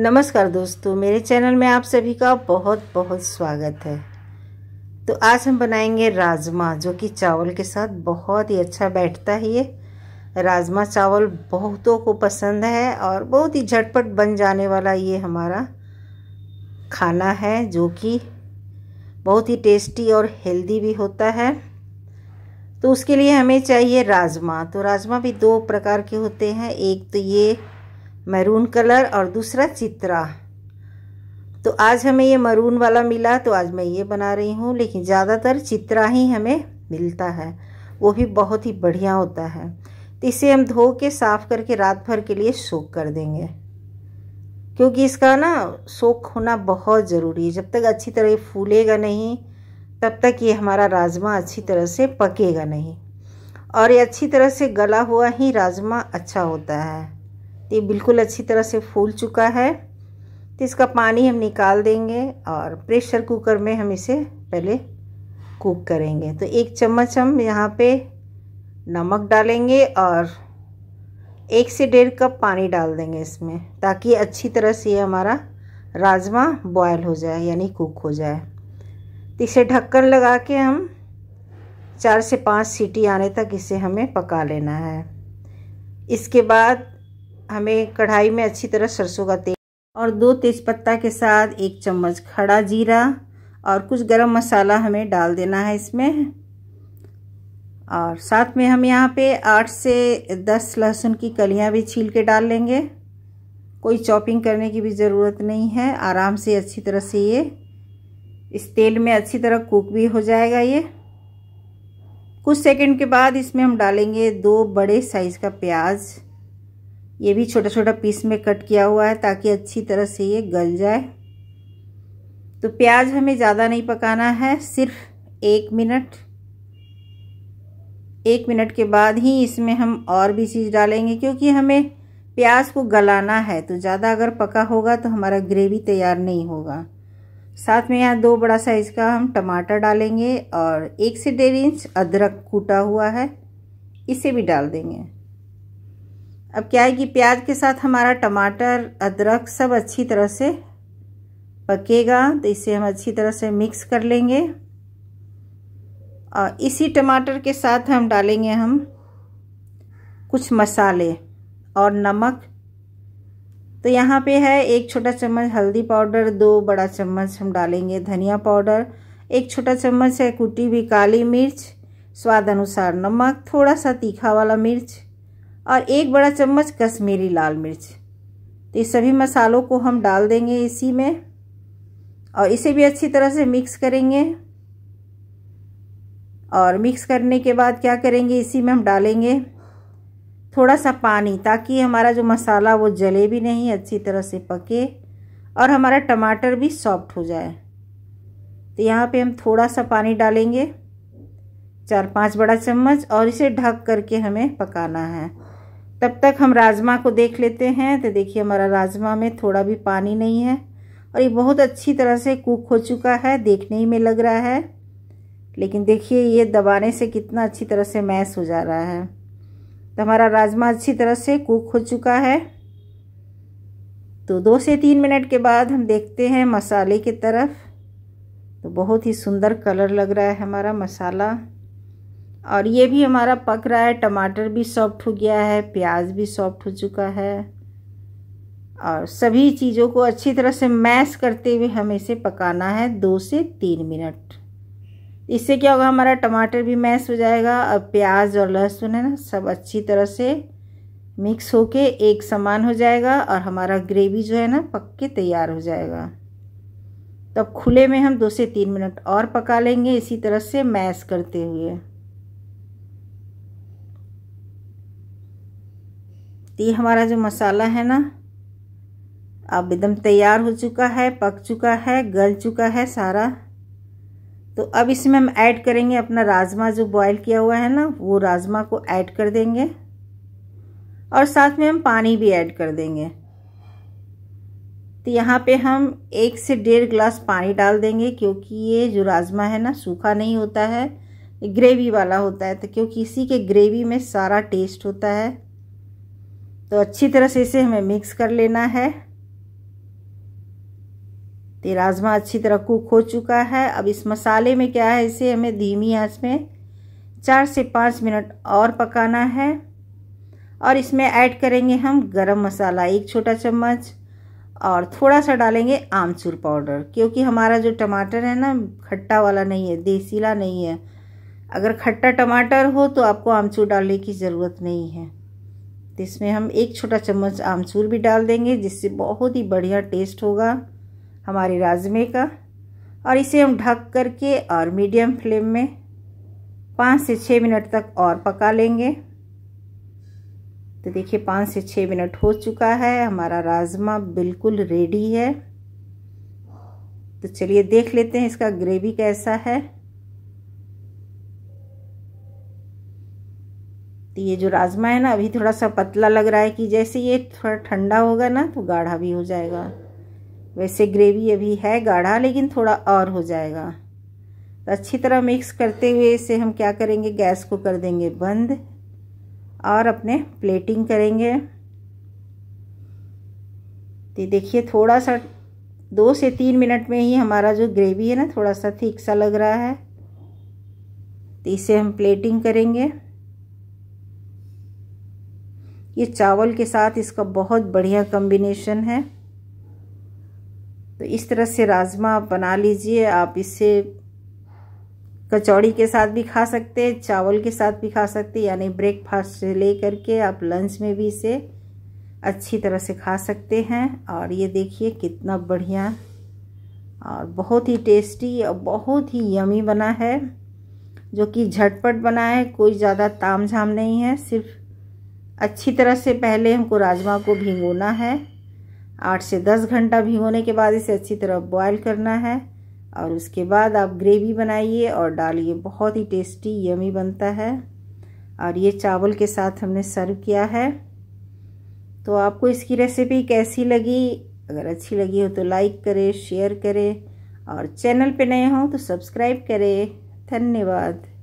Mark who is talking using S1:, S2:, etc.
S1: नमस्कार दोस्तों मेरे चैनल में आप सभी का बहुत बहुत स्वागत है तो आज हम बनाएंगे राजमा जो कि चावल के साथ बहुत ही अच्छा बैठता है ये राजमा चावल बहुतों को पसंद है और बहुत ही झटपट बन जाने वाला ये हमारा खाना है जो कि बहुत ही टेस्टी और हेल्दी भी होता है तो उसके लिए हमें चाहिए राजमा तो राजमा भी दो प्रकार के होते हैं एक तो ये मैरून कलर और दूसरा चित्रा तो आज हमें ये मरून वाला मिला तो आज मैं ये बना रही हूँ लेकिन ज़्यादातर चित्रा ही हमें मिलता है वो भी बहुत ही बढ़िया होता है तो इसे हम धो के साफ़ करके रात भर के लिए सोख कर देंगे क्योंकि इसका ना सोख होना बहुत ज़रूरी है जब तक अच्छी तरह फूलेगा नहीं तब तक ये हमारा राजमा अच्छी तरह से पकेगा नहीं और ये अच्छी तरह से गला हुआ ही राजमा अच्छा होता है तो ये बिल्कुल अच्छी तरह से फूल चुका है तो इसका पानी हम निकाल देंगे और प्रेशर कुकर में हम इसे पहले कुक करेंगे तो एक चम्मच हम यहाँ पे नमक डालेंगे और एक से डेढ़ कप पानी डाल देंगे इसमें ताकि अच्छी तरह से ये हमारा राजमा बॉयल हो जाए यानी कुक हो जाए तो इसे ढक्कन लगा के हम चार से पाँच सीटी आने तक इसे हमें पका लेना है इसके बाद हमें कढ़ाई में अच्छी तरह सरसों का तेल और दो तेज़पत्ता के साथ एक चम्मच खड़ा जीरा और कुछ गरम मसाला हमें डाल देना है इसमें और साथ में हम यहाँ पे आठ से दस लहसुन की कलियाँ भी छील के डाल लेंगे कोई चॉपिंग करने की भी ज़रूरत नहीं है आराम से अच्छी तरह से ये इस तेल में अच्छी तरह कुक भी हो जाएगा ये कुछ सेकंड के बाद इसमें हम डालेंगे दो बड़े साइज़ का प्याज़ ये भी छोटा छोटा पीस में कट किया हुआ है ताकि अच्छी तरह से ये गल जाए तो प्याज हमें ज़्यादा नहीं पकाना है सिर्फ एक मिनट एक मिनट के बाद ही इसमें हम और भी चीज़ डालेंगे क्योंकि हमें प्याज को गलाना है तो ज़्यादा अगर पका होगा तो हमारा ग्रेवी तैयार नहीं होगा साथ में यहाँ दो बड़ा साइज़ का हम टमाटर डालेंगे और एक से डेढ़ इंच अदरक कूटा हुआ है इसे भी डाल देंगे अब क्या है कि प्याज के साथ हमारा टमाटर अदरक सब अच्छी तरह से पकेगा तो इसे हम अच्छी तरह से मिक्स कर लेंगे और इसी टमाटर के साथ हम डालेंगे हम कुछ मसाले और नमक तो यहाँ पे है एक छोटा चम्मच हल्दी पाउडर दो बड़ा चम्मच हम डालेंगे धनिया पाउडर एक छोटा चम्मच है कुटी हुई काली मिर्च स्वाद अनुसार नमक थोड़ा सा तीखा वाला मिर्च और एक बड़ा चम्मच कश्मीरी लाल मिर्च तो ये सभी मसालों को हम डाल देंगे इसी में और इसे भी अच्छी तरह से मिक्स करेंगे और मिक्स करने के बाद क्या करेंगे इसी में हम डालेंगे थोड़ा सा पानी ताकि हमारा जो मसाला वो जले भी नहीं अच्छी तरह से पके और हमारा टमाटर भी सॉफ्ट हो जाए तो यहाँ पे हम थोड़ा सा पानी डालेंगे चार पांच बड़ा चम्मच और इसे ढक करके हमें पकाना है तब तक हम राजमा को देख लेते हैं तो देखिए हमारा राजमा में थोड़ा भी पानी नहीं है और ये बहुत अच्छी तरह से कुक हो चुका है देखने ही में लग रहा है लेकिन देखिए ये दबाने से कितना अच्छी तरह से मैश हो जा रहा है तो हमारा राजमा अच्छी तरह से कुक हो चुका है तो दो से तीन मिनट के बाद हम देखते हैं मसाले की तरफ तो बहुत ही सुंदर कलर लग रहा है हमारा मसाला और ये भी हमारा पक रहा है टमाटर भी सॉफ्ट हो गया है प्याज भी सॉफ्ट हो चुका है और सभी चीज़ों को अच्छी तरह से मैश करते हुए हमें इसे पकाना है दो से तीन मिनट इससे क्या होगा हमारा टमाटर भी मैश हो जाएगा और प्याज और लहसुन है ना सब अच्छी तरह से मिक्स होके एक समान हो जाएगा और हमारा ग्रेवी जो है ना पक के तैयार हो जाएगा तब खुले में हम दो से तीन मिनट और पका लेंगे इसी तरह से मैश करते हुए तो ये हमारा जो मसाला है ना अब एकदम तैयार हो चुका है पक चुका है गल चुका है सारा तो अब इसमें हम ऐड करेंगे अपना राजमा जो बॉईल किया हुआ है ना वो राजमा को ऐड कर देंगे और साथ में हम पानी भी ऐड कर देंगे तो यहाँ पे हम एक से डेढ़ ग्लास पानी डाल देंगे क्योंकि ये जो राजमा है ना सूखा नहीं होता है ग्रेवी वाला होता है तो क्योंकि इसी के ग्रेवी में सारा टेस्ट होता है तो अच्छी तरह से इसे हमें मिक्स कर लेना है तो राजमा अच्छी तरह कुक हो चुका है अब इस मसाले में क्या है इसे हमें धीमी आंच में चार से पाँच मिनट और पकाना है और इसमें ऐड करेंगे हम गरम मसाला एक छोटा चम्मच और थोड़ा सा डालेंगे आमचूर पाउडर क्योंकि हमारा जो टमाटर है ना खट्टा वाला नहीं है देसीला नहीं है अगर खट्टा टमाटर हो तो आपको आमचूर डालने की ज़रूरत नहीं है तो इसमें हम एक छोटा चम्मच आमचूर भी डाल देंगे जिससे बहुत ही बढ़िया टेस्ट होगा हमारे राजमे का और इसे हम ढक करके और मीडियम फ्लेम में पाँच से छः मिनट तक और पका लेंगे तो देखिए पाँच से छः मिनट हो चुका है हमारा राजमा बिल्कुल रेडी है तो चलिए देख लेते हैं इसका ग्रेवी कैसा है तो ये जो राजमा है ना अभी थोड़ा सा पतला लग रहा है कि जैसे ये थोड़ा ठंडा होगा ना तो गाढ़ा भी हो जाएगा वैसे ग्रेवी अभी है गाढ़ा लेकिन थोड़ा और हो जाएगा तो अच्छी तरह मिक्स करते हुए इसे हम क्या करेंगे गैस को कर देंगे बंद और अपने प्लेटिंग करेंगे तो देखिए थोड़ा सा दो से तीन मिनट में ही हमारा जो ग्रेवी है ना थोड़ा सा ठीक सा लग रहा है तो इसे हम प्लेटिंग करेंगे ये चावल के साथ इसका बहुत बढ़िया कम्बिनेशन है तो इस तरह से राजमा आप बना लीजिए आप इसे कचौड़ी के साथ भी खा सकते हैं चावल के साथ भी खा सकते हैं यानी ब्रेकफास्ट से ले करके आप लंच में भी इसे अच्छी तरह से खा सकते हैं और ये देखिए कितना बढ़िया और बहुत ही टेस्टी और बहुत ही यमी बना है जो कि झटपट बना है कोई ज़्यादा ताम झाम नहीं है सिर्फ अच्छी तरह से पहले हमको राजमा को भिगोना है आठ से दस घंटा भिगोने के बाद इसे अच्छी तरह बॉयल करना है और उसके बाद आप ग्रेवी बनाइए और डालिए बहुत ही टेस्टी यमी बनता है और ये चावल के साथ हमने सर्व किया है तो आपको इसकी रेसिपी कैसी लगी अगर अच्छी लगी हो तो लाइक करें शेयर करें और चैनल पे नए हों तो सब्सक्राइब करें धन्यवाद